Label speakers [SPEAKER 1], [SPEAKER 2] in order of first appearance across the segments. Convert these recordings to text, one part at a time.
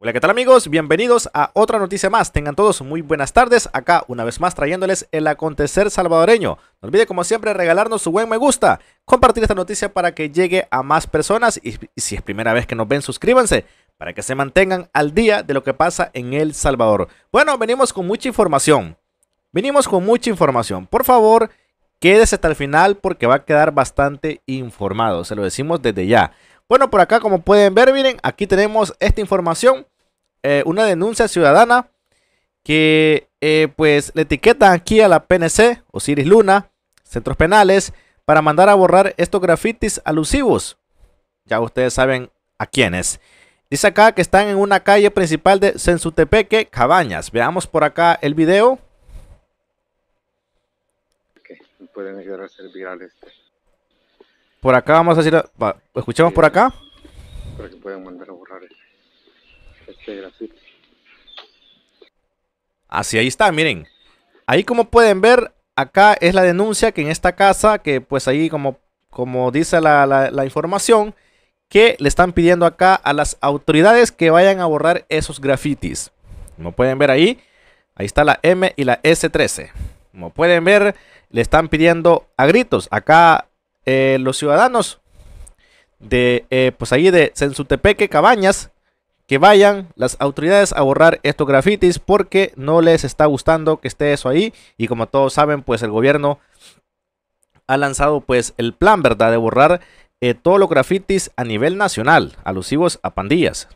[SPEAKER 1] Hola, ¿qué tal amigos? Bienvenidos a otra noticia más. Tengan todos muy buenas tardes. Acá una vez más trayéndoles el acontecer salvadoreño. No olvide como siempre regalarnos su buen me gusta, compartir esta noticia para que llegue a más personas y, si es primera vez que nos ven, suscríbanse para que se mantengan al día de lo que pasa en El Salvador. Bueno, venimos con mucha información. Venimos con mucha información. Por favor, quédese hasta el final porque va a quedar bastante informado. Se lo decimos desde ya. Bueno, por acá como pueden ver, miren, aquí tenemos esta información eh, una denuncia ciudadana que eh, pues le etiquetan aquí a la PNC, Osiris Luna, centros penales, para mandar a borrar estos grafitis alusivos. Ya ustedes saben a quiénes. Dice acá que están en una calle principal de Sensutepeque, Cabañas. Veamos por acá el video. Pueden ayudar a viral este. Por acá vamos a decir, escuchemos por acá. Para que puedan mandar a borrar este. Este, Así ahí está, miren. Ahí como pueden ver, acá es la denuncia que en esta casa, que pues ahí como, como dice la, información, que le están pidiendo acá a las autoridades que vayan a borrar esos grafitis. Como pueden ver ahí, ahí está la M y la S13. Como pueden ver, le están pidiendo a gritos acá eh, los ciudadanos de, eh, pues ahí de Sensutepeque, Cabañas, que vayan las autoridades a borrar estos grafitis porque no les está gustando que esté eso ahí y como todos saben pues el gobierno ha lanzado pues el plan verdad de borrar eh, todos los grafitis a nivel nacional alusivos a pandillas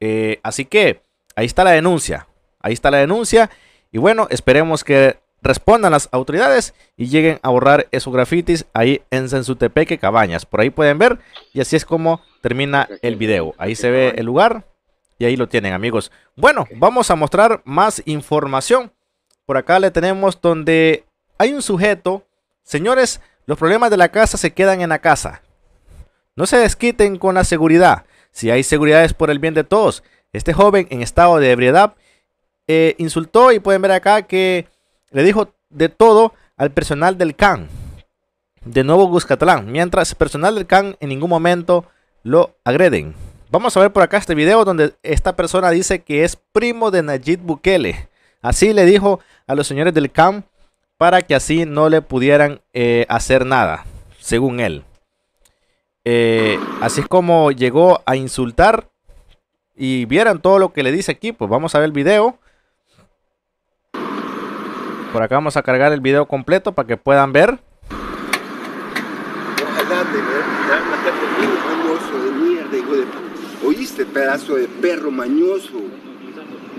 [SPEAKER 1] eh, así que ahí está la denuncia ahí está la denuncia y bueno esperemos que respondan las autoridades y lleguen a borrar esos grafitis ahí en Sensutepeque Cabañas por ahí pueden ver y así es como termina el video ahí se ve el lugar y ahí lo tienen, amigos. Bueno, vamos a mostrar más información. Por acá le tenemos donde hay un sujeto. Señores, los problemas de la casa se quedan en la casa. No se desquiten con la seguridad. Si hay seguridad es por el bien de todos. Este joven en estado de ebriedad eh, insultó y pueden ver acá que le dijo de todo al personal del CAN. De nuevo Guzcatlán. Mientras personal del CAN en ningún momento lo agreden. Vamos a ver por acá este video donde esta persona dice que es primo de Nayib Bukele. Así le dijo a los señores del CAM para que así no le pudieran eh, hacer nada, según él. Eh, así es como llegó a insultar y vieran todo lo que le dice aquí. Pues vamos a ver el video. Por acá vamos a cargar el video completo para que puedan ver. Ojalá ¿Oíste, pedazo de perro mañoso?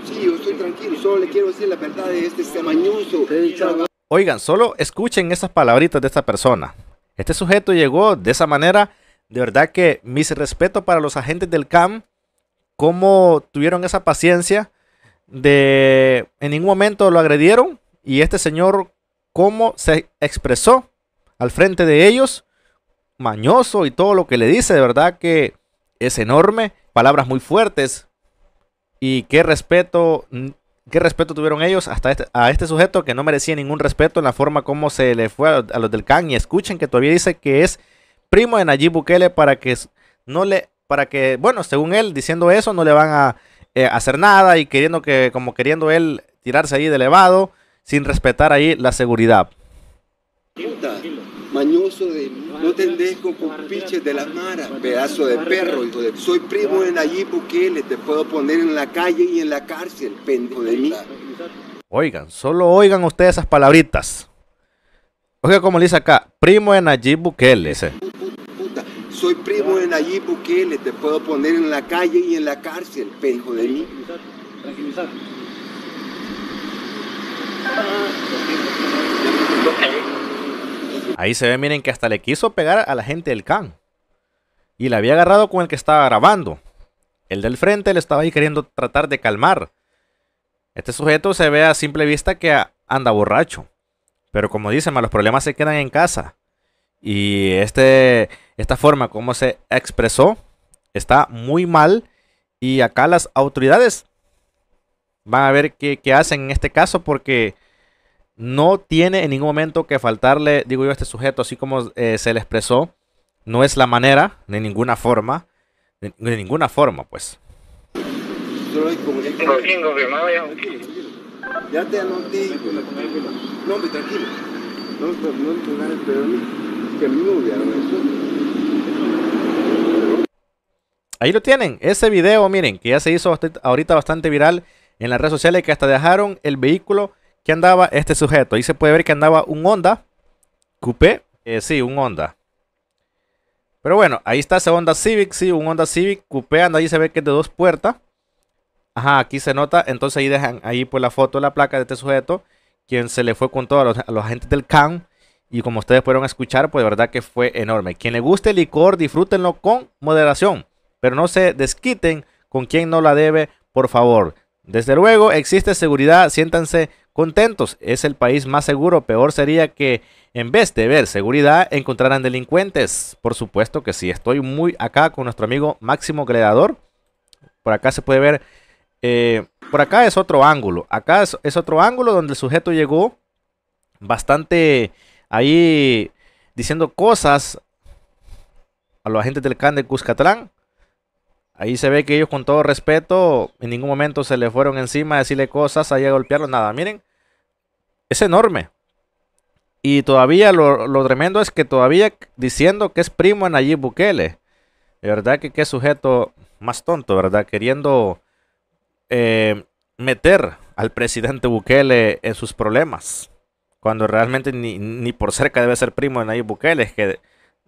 [SPEAKER 1] Sí, yo estoy tranquilo, solo le quiero decir la verdad de este Oigan, solo escuchen esas palabritas de esta persona. Este sujeto llegó de esa manera. De verdad que mis respeto para los agentes del CAM, cómo tuvieron esa paciencia de en ningún momento lo agredieron y este señor cómo se expresó al frente de ellos, mañoso y todo lo que le dice, de verdad que es enorme, palabras muy fuertes y qué respeto, qué respeto tuvieron ellos hasta este, a este sujeto que no merecía ningún respeto en la forma como se le fue a, los del CAN y escuchen que todavía dice que es primo de Nayib Bukele para que no le para que, bueno, según él diciendo eso no le van a eh, hacer nada y queriendo que como queriendo él tirarse ahí de elevado sin respetar ahí la seguridad mañoso de no te con piches de la mara, pedazo de perro, hijo de... Soy primo de Nayib Bukele, te puedo poner en la calle y en la cárcel, pendejo de mí. Oigan, solo oigan ustedes esas palabritas. Oiga como le dice acá, primo en Nayib Bukele. Ese. soy primo de Nayib Bukele, te puedo poner en la calle y en la cárcel, pendejo de mí. Tranquilizar. Tranquilizar. Ahí se ve, miren, que hasta le quiso pegar a la gente del can. Y la había agarrado con el que estaba grabando. El del frente le estaba ahí queriendo tratar de calmar. Este sujeto se ve a simple vista que anda borracho. Pero como dicen, los problemas se quedan en casa. Y este, esta forma como se expresó está muy mal. Y acá las autoridades van a ver qué, qué hacen en este caso porque no tiene en ningún momento que faltarle, digo yo, a este sujeto, así como eh, se le expresó. No es la manera, de ninguna forma. De, ninguna forma, pues. Ahí lo tienen, ese video, miren, que ya se hizo ahorita bastante viral en las redes sociales, que hasta dejaron el vehículo andaba este sujeto. Ahí se puede ver que andaba un Honda Coupé. Eh, sí, un Honda. Pero bueno, ahí está ese Honda Civic. Sí, un Honda Civic Coupé. Anda ahí se ve que es de dos puertas. Ajá, aquí se nota. Entonces ahí dejan ahí pues la foto la placa de este sujeto. Quien se le fue con todos los, a los agentes del CAN. Y como ustedes pudieron escuchar, pues de verdad que fue enorme. Quien le guste el licor, disfrútenlo con moderación. Pero no se desquiten con quien no la debe, por favor. Desde luego, existe seguridad. Siéntanse contentos. Es el país más seguro. Peor sería que en vez de ver seguridad, encontraran delincuentes. Por supuesto que sí. Estoy muy acá con nuestro amigo Máximo Gredador. Por acá se puede ver. Eh, por acá es otro ángulo. Acá es, otro ángulo donde el sujeto llegó bastante ahí diciendo cosas a los agentes del CAN de Cuscatlán. Ahí se ve que ellos con todo respeto en ningún momento se le fueron encima a decirle cosas, ahí a golpearlo, nada. Miren, es enorme. Y todavía lo, tremendo es que todavía diciendo que es primo en Nayib Bukele. De verdad que qué sujeto más tonto, ¿verdad? Queriendo eh, meter al presidente Bukele en sus problemas. Cuando realmente ni, ni por cerca debe ser primo de Nayib Bukele. Es que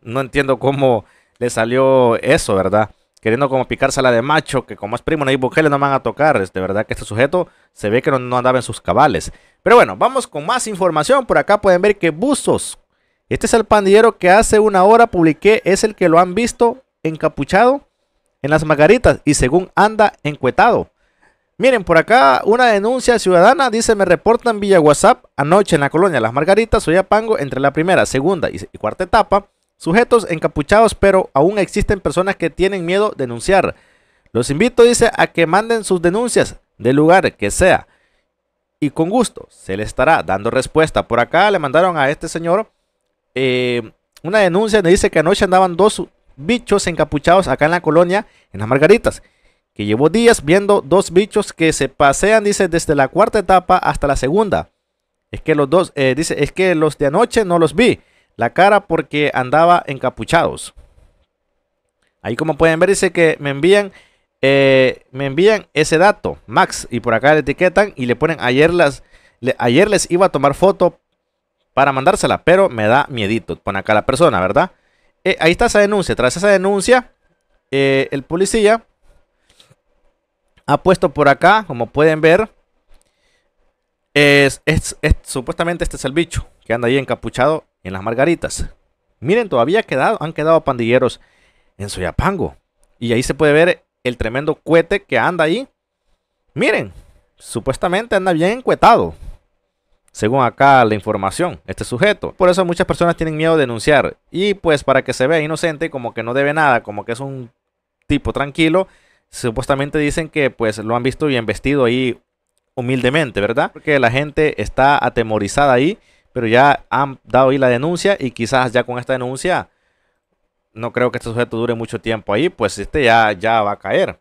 [SPEAKER 1] no entiendo cómo le salió eso, ¿verdad? queriendo como picarse la de macho, que como es primo hay mujeres no van a tocar. De este, verdad que este sujeto se ve que no, andaba en sus cabales. Pero bueno, vamos con más información. Por acá pueden ver que Buzos, este es el pandillero que hace una hora publiqué, es el que lo han visto encapuchado en las margaritas y según anda encuetado. Miren, por acá una denuncia ciudadana dice, me reportan Villa WhatsApp anoche en la colonia Las Margaritas, soy pango entre la primera, segunda y cuarta etapa sujetos encapuchados, pero aún existen personas que tienen miedo denunciar. Los invito, dice, a que manden sus denuncias del lugar que sea. Y con gusto se le estará dando respuesta. Por acá le mandaron a este señor eh, una denuncia le dice que anoche andaban dos bichos encapuchados acá en la colonia, en las Margaritas, que llevó días viendo dos bichos que se pasean, dice, desde la cuarta etapa hasta la segunda. Es que los dos, eh, dice, es que los de anoche no los vi la cara porque andaba encapuchados. Ahí como pueden ver dice que me envían, eh, me envían ese dato, Max, y por acá le etiquetan y le ponen ayer las, ayer les iba a tomar foto para mandársela, pero me da miedito. Pon acá la persona, ¿verdad? Eh, ahí está esa denuncia. Tras esa denuncia, eh, el policía ha puesto por acá, como pueden ver, supuestamente este es el bicho que anda ahí encapuchado en las Margaritas. Miren, todavía han quedado pandilleros en Soyapango. Y ahí se puede ver el tremendo cohete que anda ahí. Miren, supuestamente anda bien encuetado. Según acá la información, este sujeto. Por eso muchas personas tienen miedo de denunciar. Y pues para que se vea inocente, como que no debe nada, como que es un tipo tranquilo, supuestamente dicen que pues lo han visto bien vestido ahí humildemente, ¿verdad? Porque la gente está atemorizada ahí pero ya han dado ahí la denuncia y quizás ya con esta denuncia no creo que este sujeto dure mucho tiempo ahí, pues este ya, ya va a caer.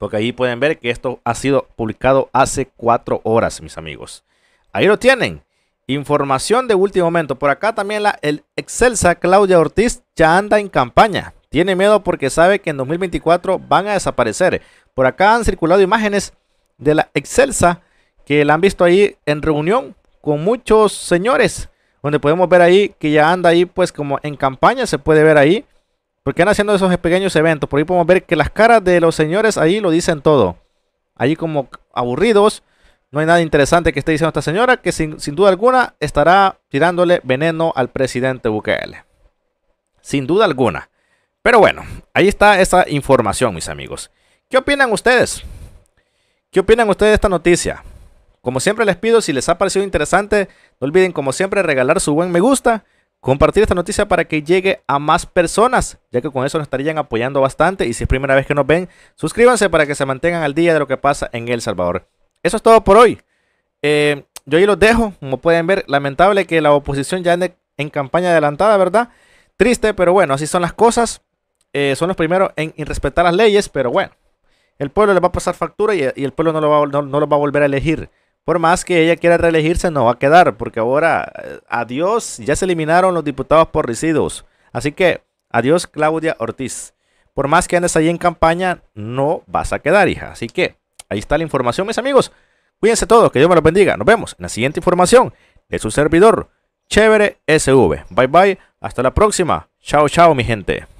[SPEAKER 1] Porque ahí pueden ver que esto ha sido publicado hace cuatro horas, mis amigos. Ahí lo tienen. Información de último momento. Por acá también la el excelsa Claudia Ortiz ya anda en campaña. Tiene miedo porque sabe que en 2024 van a desaparecer. Por acá han circulado imágenes de la excelsa que la han visto ahí en reunión con muchos señores, donde podemos ver ahí que ya anda ahí pues como en campaña, se puede ver ahí, porque andan haciendo esos pequeños eventos, por ahí podemos ver que las caras de los señores ahí lo dicen todo, ahí como aburridos, no hay nada interesante que esté diciendo esta señora, que sin, duda alguna estará tirándole veneno al presidente Bukele, sin duda alguna. Pero bueno, ahí está esa información, mis amigos. ¿Qué opinan ustedes? ¿Qué opinan ustedes de esta noticia? Como siempre les pido, si les ha parecido interesante, no olviden como siempre regalar su buen me gusta, compartir esta noticia para que llegue a más personas, ya que con eso nos estarían apoyando bastante y si es primera vez que nos ven, suscríbanse para que se mantengan al día de lo que pasa en El Salvador. Eso es todo por hoy. Eh, yo ahí los dejo, como pueden ver, lamentable que la oposición ya ande en campaña adelantada, ¿verdad? Triste, pero bueno, así son las cosas. Eh, son los primeros en irrespetar las leyes, pero bueno, el pueblo les va a pasar factura y, el pueblo no lo, no lo va a volver a elegir por más que ella quiera reelegirse, no va a quedar, porque ahora, eh, adiós, ya se eliminaron los diputados por residuos. Así que, adiós Claudia Ortiz. Por más que andes ahí en campaña, no vas a quedar, hija. Así que, ahí está la información, mis amigos. Cuídense todos, que Dios me los bendiga. Nos vemos en la siguiente información de su servidor, Chévere SV. Bye bye, hasta la próxima. Chao, chao, mi gente.